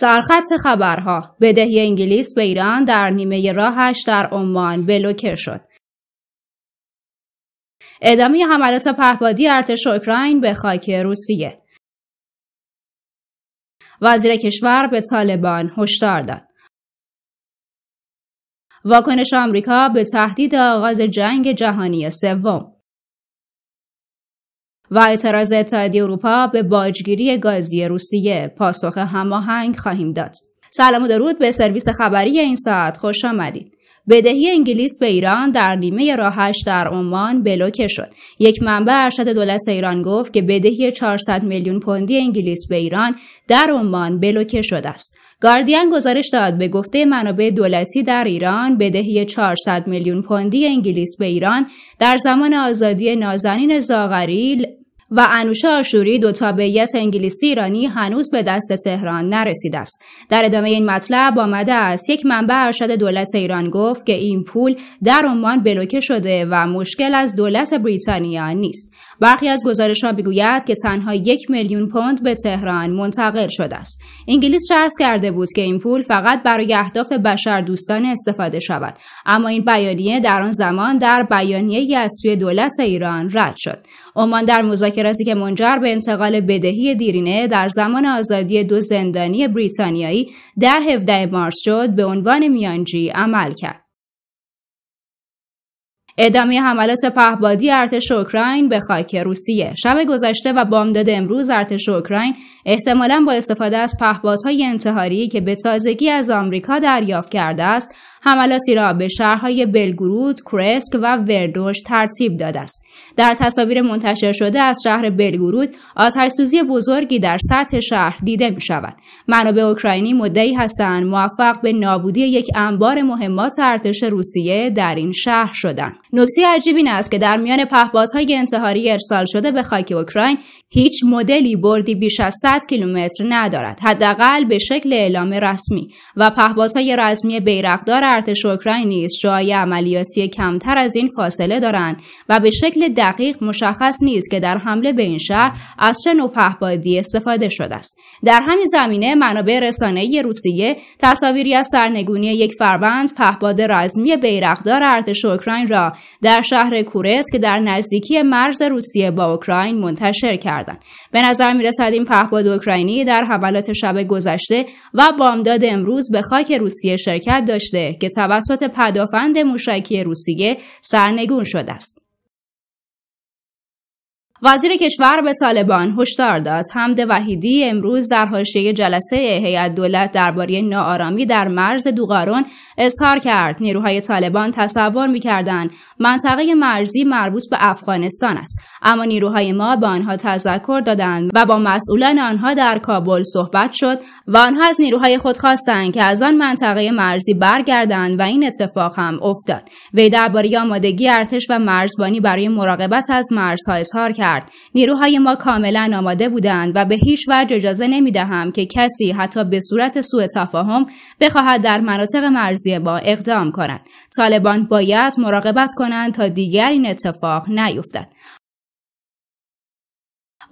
سرخط خبرها بدهی انگلیس به ایران در نیمه راهش در عمان بلوکر شد ادامه حملات پهبادی ارتش اوکراین به خاک روسیه وزیر کشور به طالبان هشدار داد واکنش آمریکا به تهدید آغاز جنگ جهانی سوم و اعتراض اتحادیه اروپا به باجگیری گازی روسیه پاسخ هماهنگ خواهیم داد سلام و درود به سرویس خبری این ساعت خوش آمدید بدهی انگلیس به ایران در نیمه راهش در عمان بلوکه شد یک منبع ارشد دولت ایران گفت که بدهی 400 میلیون پوندی انگلیس به ایران در عمان بلوکه شده است گاردین گزارش داد به گفته منابع دولتی در ایران بدهی 400 میلیون پوندی انگلیس به ایران در زمان آزادی نازنین زاغری و انوشه آشوری دو تابعیت انگلیسی ایرانی هنوز به دست تهران نرسیده است در ادامه این مطلب آمده است یک منبع ارشد دولت ایران گفت که این پول در عمان بلوکه شده و مشکل از دولت بریتانیا نیست برخی از ها میگوید که تنها یک میلیون پوند به تهران منتقل شده است انگلیس شرط کرده بود که این پول فقط برای اهداف دوستان استفاده شود اما این بیانیه در آن زمان در بیانیه از سوی دولت ایران رد شد عمان در مذاکراتی که منجر به انتقال بدهی دیرینه در زمان آزادی دو زندانی بریتانیایی در 17 مارس شد به عنوان میانجی عمل کرد ادامه حملات پهبادی ارتش اوکراین به خاک روسیه شب گذشته و بامداد امروز ارتش اوکراین احتمالا با استفاده از پهپادهای انتحاری که به تازگی از آمریکا دریافت کرده است حملاتی را به شهرهای بلگرود، کرسک و وردوش ترتیب داده است. در تصاویر منتشر شده از شهر بلگرود آتش‌سوزی بزرگی در سطح شهر دیده می شود. منابع اوکراینی مدعی هستند موفق به نابودی یک انبار مهمات ارتش روسیه در این شهر شدند. نکته عجیب این است که در میان پهپادهای انتحاری ارسال شده به خاک اوکراین هیچ مدلی بردی بیش از 100 کیلومتر ندارد حداقل به شکل اعلام رسمی و پهپادهای رسمی بیرقدار ارتش اوکراین نیز جای عملیاتی کمتر از این فاصله دارند و به شکل دقیق مشخص نیست که در حمله به این شهر از چه نوع پهپادی استفاده شده است در همین زمینه منابع رسانه روسیه تصاویری از سرنگونی یک فروند پهپاد رزمی بیرقدار ارتش اوکراین را در شهر که در نزدیکی مرز روسیه با اوکراین منتشر کردند به نظر میرسد این پهپاد اوکراینی در حملات شب گذشته و بامداد امروز به خاک روسیه شرکت داشته که توسط پدافند موشکی روسیه سرنگون شده است. وزیر کشور به طالبان هشدار داد حمد وحیدی امروز در حاشیه جلسه هیئت دولت درباره ناآرامی در مرز دوغارون اظهار کرد نیروهای طالبان تصور میکردند منطقه مرزی مربوط به افغانستان است اما نیروهای ما به آنها تذکر دادند و با مسئولان آنها در کابل صحبت شد و آنها از نیروهای خود خواستند که از آن منطقه مرزی برگردند و این اتفاق هم افتاد وی درباره آمادگی ارتش و مرزبانی برای مراقبت از مرزها اظهار کرد نیروهای ما کاملا آماده بودند و به هیچ وجه اجازه نمی دهم که کسی حتی به صورت سوء تفاهم بخواهد در مناطق مرزی با اقدام کند طالبان باید مراقبت کنند تا دیگر این اتفاق نیفتد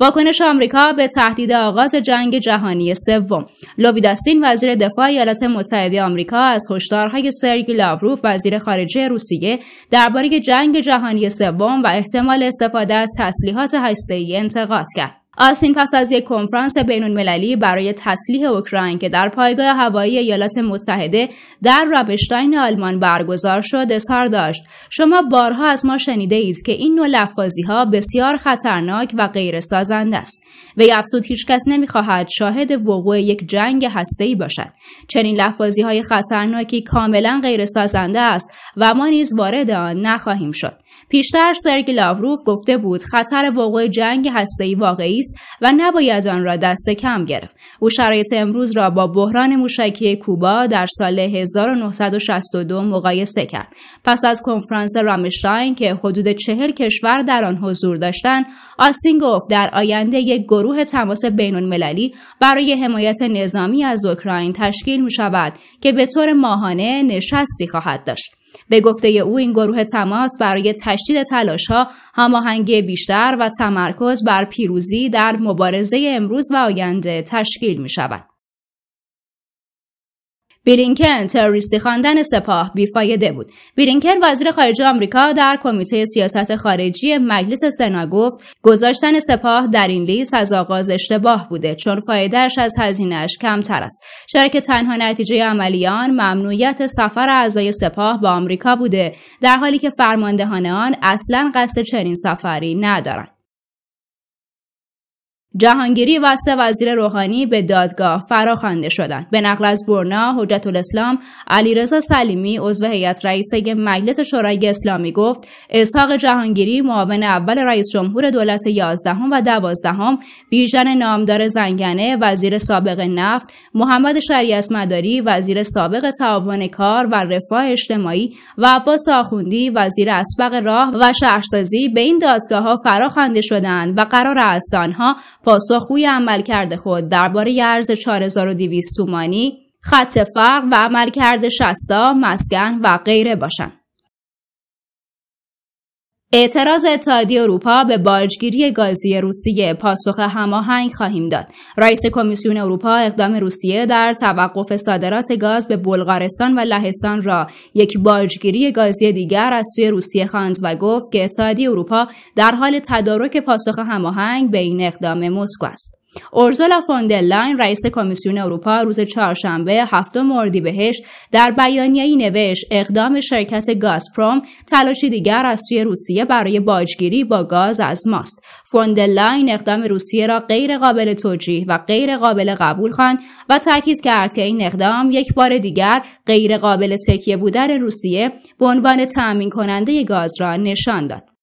واکنش آمریکا به تهدید آغاز جنگ جهانی سوم لوویداستین وزیر دفاع ایالات متحده آمریکا از هشدارهای سرگی لاوروف وزیر خارجه روسیه درباره جنگ جهانی سوم و احتمال استفاده از تسلیحات هسته‌ای انتقاد کرد آسین پس از یک کنفرانس بین المللی برای تسلیح اوکراین که در پایگاه هوایی ایالات متحده در رابشتاین آلمان برگزار شد اظهار داشت شما بارها از ما شنیده اید که این نوع لفاظی ها بسیار خطرناک و غیر سازنده است وی افزود هیچکس نمیخواهد شاهد وقوع یک جنگ ای باشد چنین لفاظی های خطرناکی کاملا غیر سازنده است و ما نیز وارد آن نخواهیم شد پیشتر سرگی لاوروف گفته بود خطر وقوع جنگ هسته‌ای واقعی و نباید آن را دست کم گرفت او شرایط امروز را با بحران موشکی کوبا در سال 1962 مقایسه کرد پس از کنفرانس رامشتاین که حدود چهر کشور در آن حضور داشتند آستین گفت در آینده یک گروه تماس بین المللی برای حمایت نظامی از اوکراین تشکیل می شود که به طور ماهانه نشستی خواهد داشت به گفته او این گروه تماس برای تشدید تلاشها هماهنگی بیشتر و تمرکز بر پیروزی در مبارزه امروز و آینده تشکیل می شود. بلینکن تروریستی خواندن سپاه بیفایده بود بلینکن وزیر خارجه آمریکا در کمیته سیاست خارجی مجلس سنا گفت گذاشتن سپاه در این لیست از آغاز اشتباه بوده چون فایدهش از هزینهاش کمتر است چرا که تنها نتیجه عملیان ممنوعیت سفر اعضای سپاه با آمریکا بوده در حالی که فرماندهان آن اصلا قصد چنین سفری ندارند جهانگیری سه وزیر روحانی به دادگاه فراخوانده شدند به نقل از برنا حجت الاسلام علیرضا سلیمی عضو هیئت رئیسه مجلس شورای اسلامی گفت اسحاق جهانگیری معاون اول رئیس جمهور دولت یازدهم و دوازدهم بیژن نامدار زنگنه وزیر سابق نفت محمد شریعت مداری وزیر سابق تعاون کار و رفاه اجتماعی و عباس آخوندی وزیر اسبق راه و شهرسازی به این دادگاه فراخوانده شدند و قرار است آنها پاسخگوی عملکرد خود درباره ارز 4200 تومانی خط فرق و عملکرد شستا مسکن و غیره باشند اعتراض اتحادیه اروپا به باجگیری گازی روسیه پاسخ هماهنگ خواهیم داد رئیس کمیسیون اروپا اقدام روسیه در توقف صادرات گاز به بلغارستان و لهستان را یک باجگیری گازی دیگر از سوی روسیه خواند و گفت که اتحادیه اروپا در حال تدارک پاسخ هماهنگ به این اقدام مسکو است اورزولا فوندلاین رئیس کمیسیون اروپا روز چهارشنبه هفتم بهش در ای نوشت اقدام شرکت گازپروم تلاشی دیگر از سوی روسیه برای باجگیری با گاز از ماست فوندلاین اقدام روسیه را غیر قابل توجیه و غیر قابل قبول خواند و تاکید کرد که این اقدام یک بار دیگر غیر قابل تکیه بودن روسیه به عنوان تأمین کننده گاز را نشان داد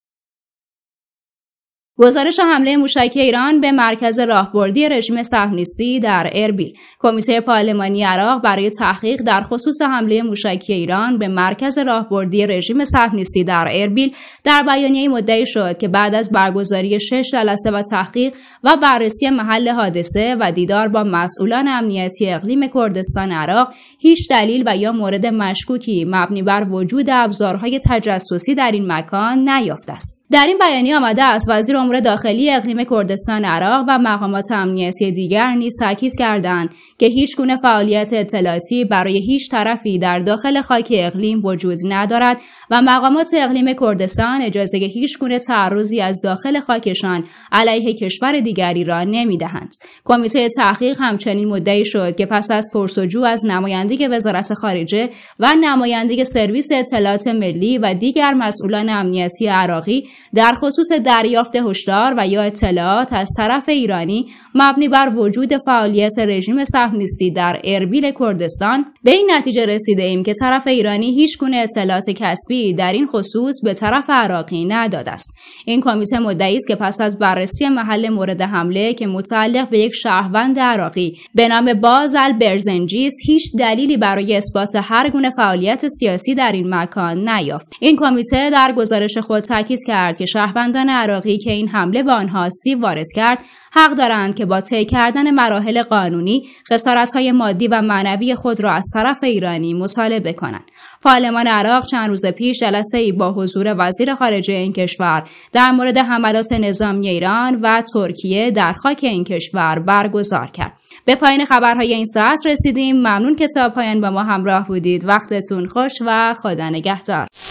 گزارش حمله موشک ایران به مرکز راهبردی رژیم صهیونیستی در اربیل کمیته پارلمانی عراق برای تحقیق در خصوص حمله موشک ایران به مرکز راهبردی رژیم صهیونیستی در اربیل در بیانیه مدعی شد که بعد از برگزاری شش جلسه و تحقیق و بررسی محل حادثه و دیدار با مسئولان امنیتی اقلیم کردستان عراق هیچ دلیل و یا مورد مشکوکی مبنی بر وجود ابزارهای تجسسی در این مکان نیافته است در این بیانیه آمده است وزیر امور داخلی اقلیم کردستان عراق و مقامات امنیتی دیگر نیز تاکید کردند که هیچ گونه فعالیت اطلاعاتی برای هیچ طرفی در داخل خاک اقلیم وجود ندارد و مقامات اقلیم کردستان اجازه هیچ گونه تعرضی از داخل خاکشان علیه کشور دیگری را نمیدهند کمیته تحقیق همچنین مدعی شد که پس از پرسجو از نماینده وزارت خارجه و نماینده سرویس اطلاعات ملی و دیگر مسئولان امنیتی عراقی در خصوص دریافت هشدار و یا اطلاعات از طرف ایرانی مبنی بر وجود فعالیت رژیم صهیونیستی در اربیل کردستان به این نتیجه رسیده ایم که طرف ایرانی هیچ گونه اطلاعات کسبی در این خصوص به طرف عراقی نداده است این کمیته مدعی است که پس از بررسی محل مورد حمله که متعلق به یک شهروند عراقی به نام باز البرزنجی است هیچ دلیلی برای اثبات هر گونه فعالیت سیاسی در این مکان نیافت این کمیته در گزارش خود تاکید کرد که شهروندان عراقی که این حمله به آنها سیب وارد کرد حق دارند که با طی کردن مراحل قانونی خسارتهای مادی و معنوی خود را از طرف ایرانی مطالبه کنند پارلمان عراق چند روز پیش جلسه ای با حضور وزیر خارجه این کشور در مورد حملات نظامی ایران و ترکیه در خاک این کشور برگزار کرد به پایین خبرهای این ساعت رسیدیم ممنون که تا پایان با ما همراه بودید وقتتون خوش و خدا نگهدار